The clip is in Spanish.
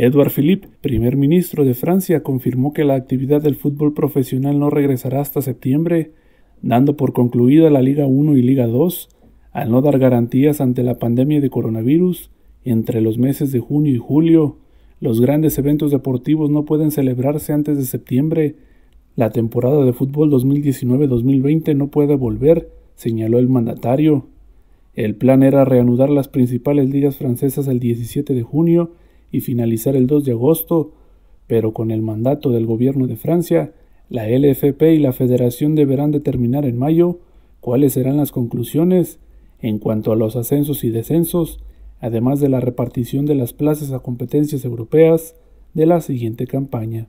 Edouard Philippe, primer ministro de Francia, confirmó que la actividad del fútbol profesional no regresará hasta septiembre, dando por concluida la Liga 1 y Liga 2, al no dar garantías ante la pandemia de coronavirus, entre los meses de junio y julio, los grandes eventos deportivos no pueden celebrarse antes de septiembre. La temporada de fútbol 2019-2020 no puede volver, señaló el mandatario. El plan era reanudar las principales ligas francesas el 17 de junio y finalizar el 2 de agosto, pero con el mandato del gobierno de Francia, la LFP y la Federación deberán determinar en mayo cuáles serán las conclusiones en cuanto a los ascensos y descensos, además de la repartición de las plazas a competencias europeas de la siguiente campaña.